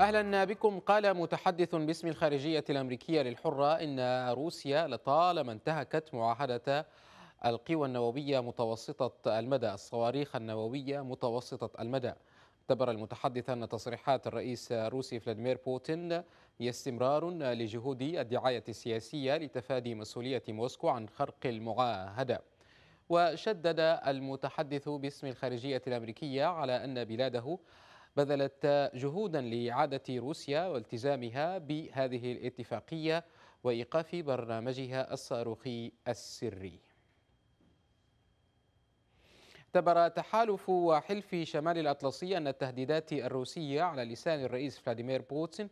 أهلا بكم قال متحدث باسم الخارجية الأمريكية للحرة إن روسيا لطالما انتهكت معاهدة القوى النووية متوسطة المدى الصواريخ النووية متوسطة المدى اعتبر المتحدث أن تصريحات الرئيس الروسي فلاديمير بوتين هي استمرار لجهود الدعاية السياسية لتفادي مسؤولية موسكو عن خرق المعاهدة وشدد المتحدث باسم الخارجية الأمريكية على أن بلاده بذلت جهودا لإعادة روسيا والتزامها بهذه الاتفاقية وإيقاف برنامجها الصاروخي السري اعتبر تحالف وحلف شمال الأطلسي أن التهديدات الروسية على لسان الرئيس فلاديمير بوتين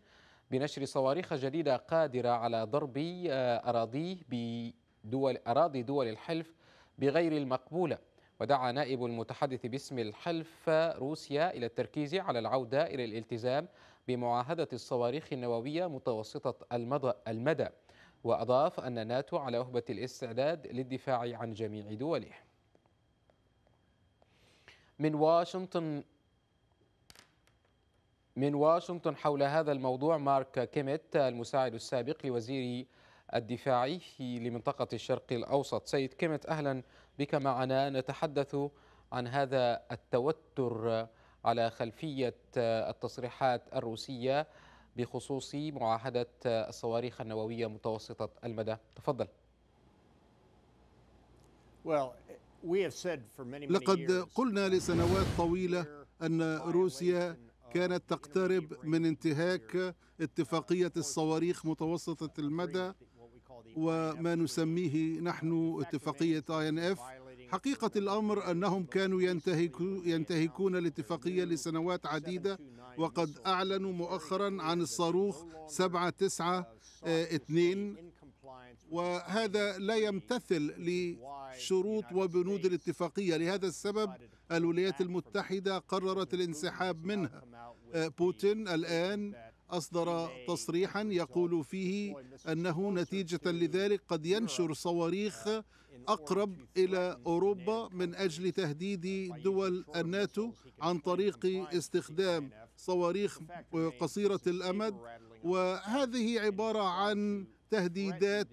بنشر صواريخ جديدة قادرة على ضرب آه، أراضيه بدول أراضي دول الحلف بغير المقبولة ودعا نائب المتحدث باسم الحلف روسيا إلى التركيز على العودة إلى الالتزام بمعاهدة الصواريخ النووية متوسطة المدى, المدى وأضاف أن ناتو على وهبة الاستعداد للدفاع عن جميع دوله من واشنطن من واشنطن حول هذا الموضوع مارك كيميت المساعد السابق لوزير الدفاعي في لمنطقة الشرق الأوسط سيد كيمت أهلا بك معنا نتحدث عن هذا التوتر على خلفية التصريحات الروسية بخصوص معاهدة الصواريخ النووية متوسطة المدى تفضل لقد قلنا لسنوات طويلة أن روسيا uh, كانت تقترب من انتهاك اتفاقية الصواريخ متوسطة المدى وما نسميه نحن اتفاقية اي ان اف حقيقة الأمر أنهم كانوا ينتهكو ينتهكون الاتفاقية لسنوات عديدة وقد أعلنوا مؤخرا عن الصاروخ 792 وهذا لا يمتثل لشروط وبنود الاتفاقية لهذا السبب الولايات المتحدة قررت الانسحاب منها آه، بوتين الآن أصدر تصريحا يقول فيه أنه نتيجة لذلك قد ينشر صواريخ أقرب إلى أوروبا من أجل تهديد دول الناتو عن طريق استخدام صواريخ قصيرة الأمد وهذه عبارة عن تهديدات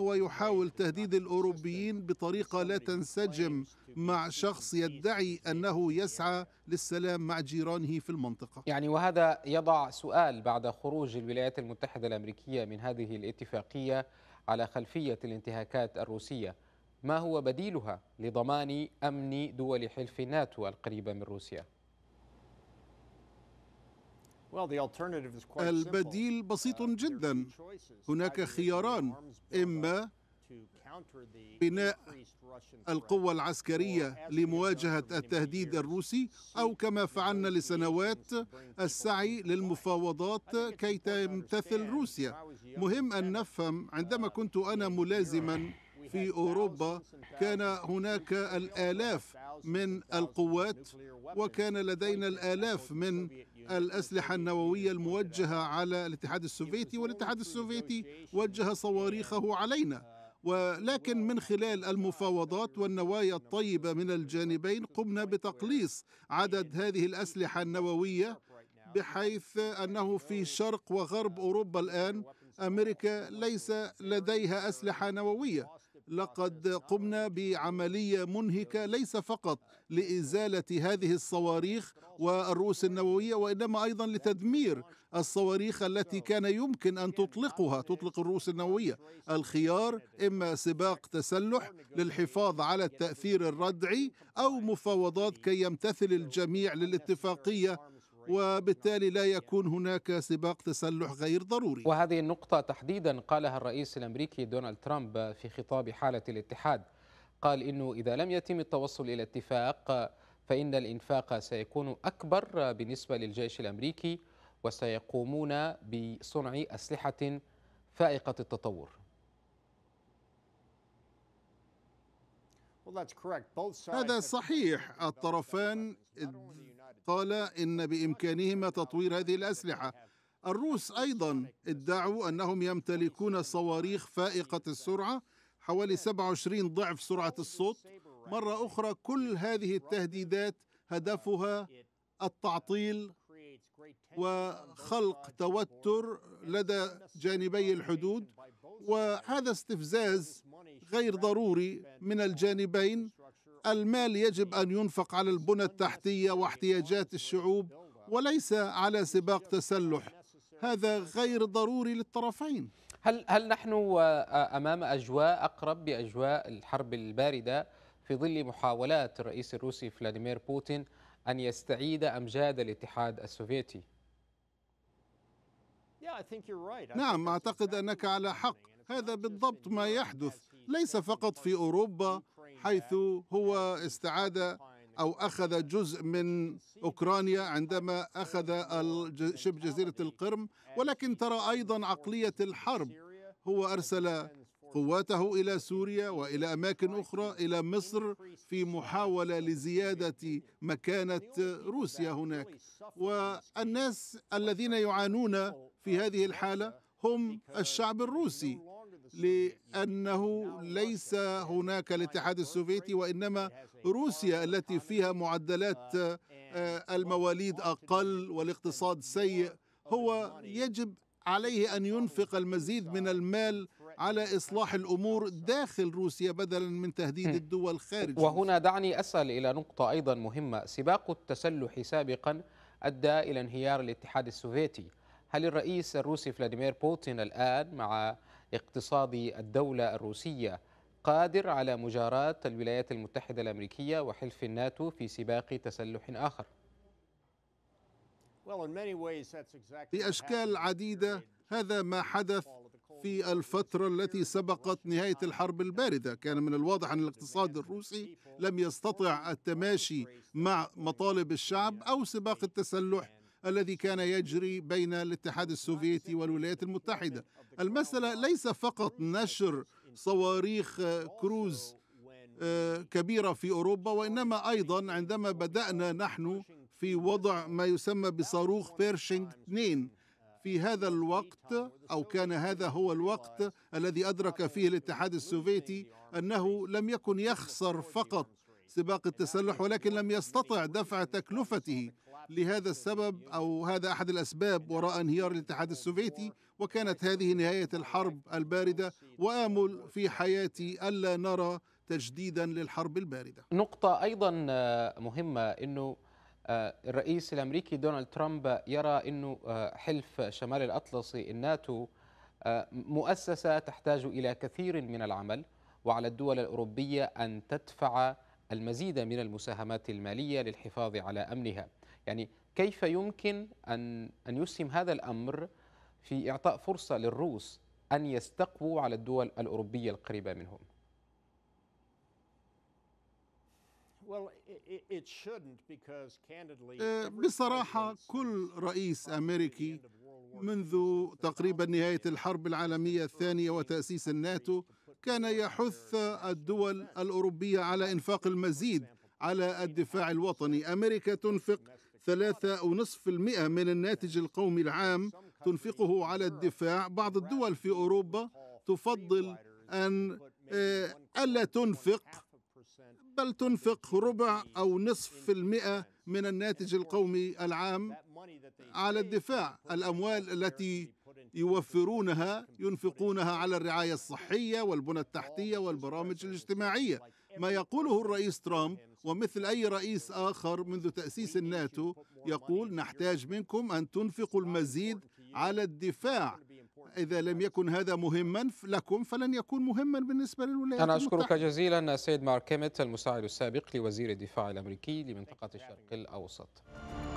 هو يحاول تهديد الأوروبيين بطريقة لا تنسجم مع شخص يدعي أنه يسعى للسلام مع جيرانه في المنطقة يعني وهذا يضع سؤال بعد خروج الولايات المتحدة الأمريكية من هذه الاتفاقية على خلفية الانتهاكات الروسية ما هو بديلها لضمان أمن دول حلف الناتو القريبة من روسيا؟ البديل بسيط uh, جدا هناك خياران إما بناء القوة العسكرية لمواجهة التهديد الروسي أو كما فعلنا لسنوات السعي للمفاوضات كي تمتثل روسيا مهم أن نفهم uh, عندما كنت أنا ملازما في أوروبا كان هناك الآلاف من القوات وكان لدينا الآلاف من الأسلحة النووية الموجهة على الاتحاد السوفيتي والاتحاد السوفيتي وجه صواريخه علينا ولكن من خلال المفاوضات والنوايا الطيبة من الجانبين قمنا بتقليص عدد هذه الأسلحة النووية بحيث أنه في شرق وغرب أوروبا الآن أمريكا ليس لديها أسلحة نووية لقد قمنا بعمليه منهكه ليس فقط لازاله هذه الصواريخ والرؤوس النوويه وانما ايضا لتدمير الصواريخ التي كان يمكن ان تطلقها تطلق الرؤوس النوويه الخيار اما سباق تسلح للحفاظ على التاثير الردعي او مفاوضات كي يمتثل الجميع للاتفاقيه وبالتالي لا يكون هناك سباق تسلح غير ضروري وهذه النقطة تحديدا قالها الرئيس الأمريكي دونالد ترامب في خطاب حالة الاتحاد قال إنه إذا لم يتم التوصل إلى اتفاق فإن الإنفاق سيكون أكبر بالنسبة للجيش الأمريكي وسيقومون بصنع أسلحة فائقة التطور هذا صحيح الطرفان قال إن بإمكانهما تطوير هذه الأسلحة الروس أيضا ادعوا أنهم يمتلكون صواريخ فائقة السرعة حوالي 27 ضعف سرعة الصوت مرة أخرى كل هذه التهديدات هدفها التعطيل وخلق توتر لدى جانبي الحدود وهذا استفزاز غير ضروري من الجانبين المال يجب أن ينفق على البنى التحتية واحتياجات الشعوب وليس على سباق تسلح هذا غير ضروري للطرفين هل هل نحن امام اجواء اقرب باجواء الحرب البارده في ظل محاولات الرئيس الروسي فلاديمير بوتين ان يستعيد امجاد الاتحاد السوفيتي؟ نعم اعتقد انك على حق، هذا بالضبط ما يحدث، ليس فقط في اوروبا حيث هو استعاد أو أخذ جزء من أوكرانيا عندما أخذ شبه جزيرة القرم ولكن ترى أيضا عقلية الحرب هو أرسل قواته إلى سوريا وإلى أماكن أخرى إلى مصر في محاولة لزيادة مكانة روسيا هناك والناس الذين يعانون في هذه الحالة هم الشعب الروسي لأنه ليس هناك الاتحاد السوفيتي وإنما روسيا التي فيها معدلات آه، المواليد أقل والاقتصاد سيء هو يجب عليه أن ينفق المزيد من المال على إصلاح الأمور داخل روسيا بدلا من تهديد الدول خارج وهنا دعني أسأل إلى نقطة أيضا مهمة سباق التسلح سابقا أدى إلى انهيار الاتحاد السوفيتي هل الرئيس الروسي فلاديمير بوتين الآن مع اقتصادي الدولة الروسية قادر على مجاراة الولايات المتحدة الأمريكية وحلف الناتو في سباق تسلح آخر بأشكال عديدة هذا ما حدث في الفترة التي سبقت نهاية الحرب الباردة كان من الواضح أن الاقتصاد الروسي لم يستطع التماشي مع مطالب الشعب أو سباق التسلح الذي كان يجري بين الاتحاد السوفيتي والولايات المتحدة المسألة ليس فقط نشر صواريخ آه، كروز آه، كبيرة في أوروبا وإنما أيضا عندما بدأنا نحن في وضع ما يسمى بصاروخ بيرشينغ 2 في هذا الوقت او كان هذا هو الوقت الذي ادرك فيه الاتحاد السوفيتي انه لم يكن يخسر فقط سباق التسلح ولكن لم يستطع دفع تكلفته لهذا السبب أو هذا أحد الأسباب وراء انهيار الاتحاد السوفيتي وكانت هذه نهاية الحرب الباردة وآمل في حياتي ألا نرى تجديدا للحرب الباردة نقطة أيضا آه، مهمة أنه آه، الرئيس الأمريكي دونالد ترامب يرى أنه آه، حلف شمال الأطلسي الناتو مؤسسة تحتاج إلى كثير من العمل وعلى الدول الأوروبية أن تدفع المزيد من المساهمات المالية للحفاظ على أمنها يعني كيف يمكن أن, أن يسهم هذا الأمر في إعطاء فرصة للروس أن يستقووا على الدول الأوروبية القريبة منهم آه، بصراحة كل رئيس أمريكي منذ تقريبا نهاية الحرب العالمية الثانية وتأسيس الناتو كان يحث الدول الأوروبية على إنفاق المزيد على الدفاع الوطني أمريكا تنفق ثلاثة أو نصف المئة من الناتج القومي العام تنفقه على الدفاع بعض الدول في أوروبا تفضل أن آه، ألا تنفق بل تنفق ربع أو نصف المئة من الناتج القومي العام على الدفاع الأموال التي يوفرونها ينفقونها على الرعاية الصحية والبنى التحتية والبرامج الاجتماعية ما يقوله الرئيس ترامب ومثل أي رئيس آخر منذ تأسيس الناتو يقول نحتاج منكم أن تنفقوا المزيد على الدفاع إذا لم يكن هذا مهما لكم فلن يكون مهما بالنسبة للولايات المتحده. أنا أشكرك المتحدة. جزيلا السيد مارك كيميت المساعد السابق لوزير الدفاع الأمريكي لمنطقة الشرق الأوسط